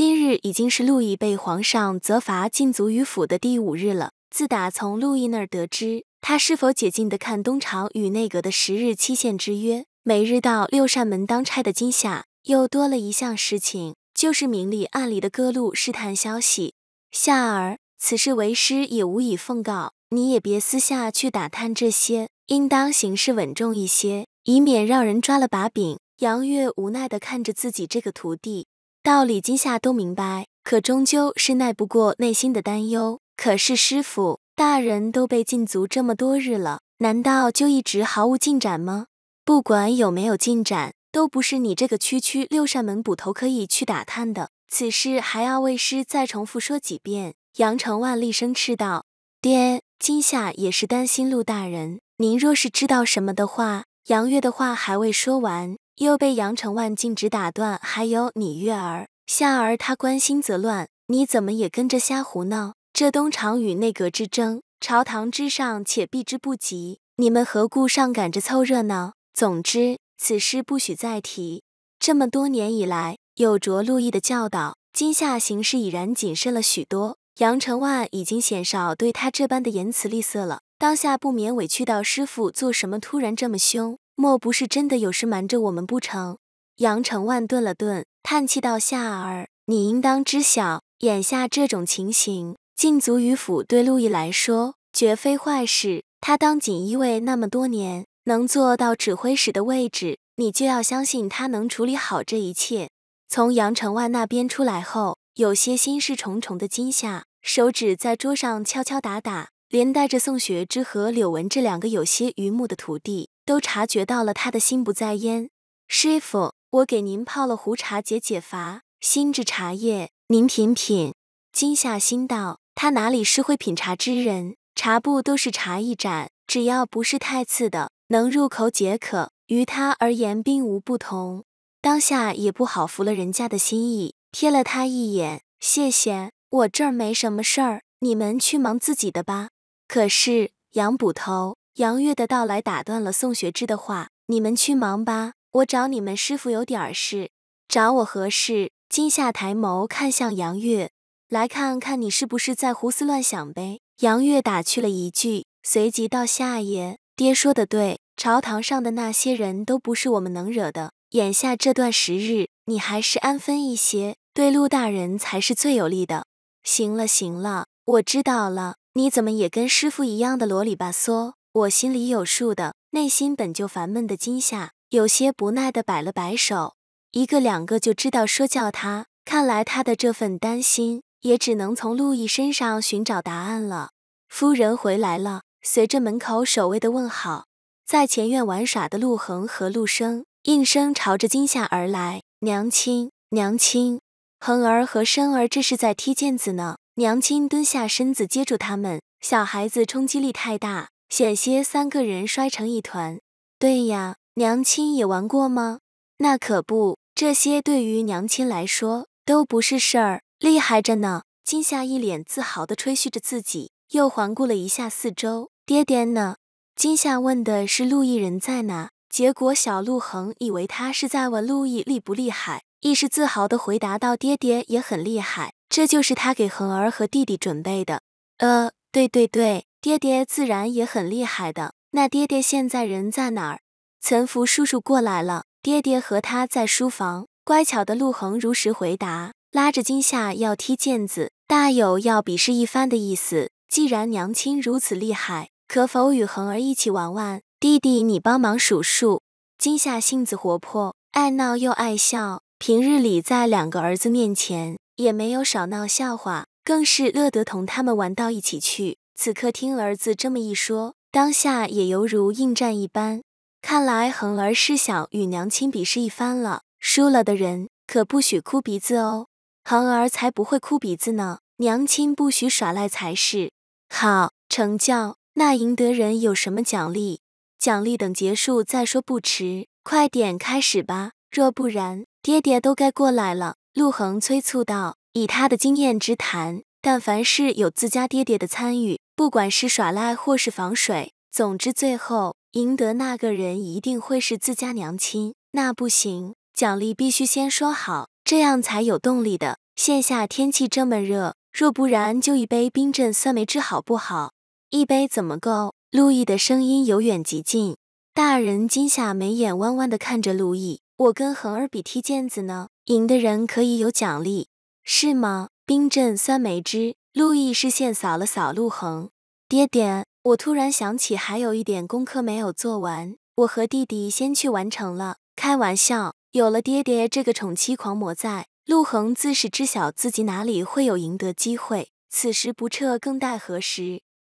今日已经是陆绎被皇上责罚禁足于府的第五日了。自打从陆绎那儿得知他是否解禁的，看东厂与内阁的十日期限之约。每日到六扇门当差的今夏，又多了一项事情，就是明里暗里的各路试探消息。夏儿，此事为师也无以奉告，你也别私下去打探这些，应当行事稳重一些，以免让人抓了把柄。杨岳无奈地看着自己这个徒弟。道理今夏都明白，可终究是耐不过内心的担忧。可是师傅大人都被禁足这么多日了，难道就一直毫无进展吗？不管有没有进展，都不是你这个区区六扇门捕头可以去打探的。此事还要为师再重复说几遍。杨成万厉声斥道：“爹，今夏也是担心陆大人。您若是知道什么的话……”杨岳的话还未说完。又被杨承万径直打断。还有你月儿、夏儿，他关心则乱，你怎么也跟着瞎胡闹？这东厂与内阁之争，朝堂之上且避之不及，你们何故上赶着凑热闹？总之，此事不许再提。这么多年以来，有着陆毅的教导，今夏行事已然谨慎了许多。杨承万已经鲜少对他这般的言辞吝啬了，当下不免委屈道：“师傅，做什么突然这么凶？”莫不是真的有事瞒着我们不成？杨成万顿了顿，叹气道：“夏儿，你应当知晓，眼下这种情形，禁足于府对陆毅来说绝非坏事。他当锦衣卫那么多年，能做到指挥使的位置，你就要相信他能处理好这一切。”从杨成万那边出来后，有些心事重重的金夏，手指在桌上敲敲打打，连带着宋学之和柳文这两个有些榆木的徒弟。都察觉到了他的心不在焉。师傅，我给您泡了壶茶解解乏，新制茶叶，您品品。金夏心道，他哪里是会品茶之人，茶不都是茶一盏，只要不是太次的，能入口解渴，于他而言并无不同。当下也不好拂了人家的心意，瞥了他一眼，谢谢，我这儿没什么事儿，你们去忙自己的吧。可是杨捕头。杨月的到来打断了宋学芝的话：“你们去忙吧，我找你们师傅有点事。”“找我何事？”金夏抬眸看向杨月，“来看看你是不是在胡思乱想呗。”杨月打趣了一句，随即道：“夏爷，爹说的对，朝堂上的那些人都不是我们能惹的。眼下这段时日，你还是安分一些，对陆大人才是最有利的。”“行了，行了，我知道了。”“你怎么也跟师傅一样的啰里吧嗦？”我心里有数的，内心本就烦闷的金夏有些不耐的摆了摆手，一个两个就知道说教他。看来他的这份担心也只能从陆毅身上寻找答案了。夫人回来了，随着门口守卫的问好，在前院玩耍的陆恒和陆生应声朝着金夏而来。娘亲，娘亲，恒儿和生儿这是在踢毽子呢。娘亲蹲下身子接住他们，小孩子冲击力太大。险些三个人摔成一团。对呀，娘亲也玩过吗？那可不，这些对于娘亲来说都不是事儿，厉害着呢。金夏一脸自豪地吹嘘着自己，又环顾了一下四周：“爹爹呢？”金夏问的是陆毅人在哪？结果小陆恒以为他是在问陆毅厉不厉害，一时自豪地回答道：“爹爹也很厉害，这就是他给恒儿和弟弟准备的。”呃。对对对，爹爹自然也很厉害的。那爹爹现在人在哪儿？岑福叔叔过来了，爹爹和他在书房。乖巧的陆恒如实回答，拉着金夏要踢毽子，大有要比试一番的意思。既然娘亲如此厉害，可否与恒儿一起玩玩？弟弟，你帮忙数数。金夏性子活泼，爱闹又爱笑，平日里在两个儿子面前也没有少闹笑话。更是乐得同他们玩到一起去。此刻听儿子这么一说，当下也犹如应战一般。看来恒儿是想与娘亲比试一番了。输了的人可不许哭鼻子哦，恒儿才不会哭鼻子呢。娘亲不许耍赖才是。好，成教。那赢得人有什么奖励？奖励等结束再说不迟。快点开始吧，若不然爹爹都该过来了。陆恒催促道。以他的经验之谈，但凡是有自家爹爹的参与，不管是耍赖或是防水，总之最后赢得那个人一定会是自家娘亲。那不行，奖励必须先说好，这样才有动力的。现下天气这么热，若不然就一杯冰镇酸梅汁好不好？一杯怎么够？路易的声音由远及近，大人惊吓，眉眼弯弯的看着路易。我跟恒儿比踢毽子呢，赢的人可以有奖励。是吗？冰镇酸梅汁。陆毅视线扫了扫陆恒，爹爹，我突然想起还有一点功课没有做完，我和弟弟先去完成了。开玩笑，有了爹爹这个宠妻狂魔在，陆恒自是知晓自己哪里会有赢得机会，此时不撤更待何时。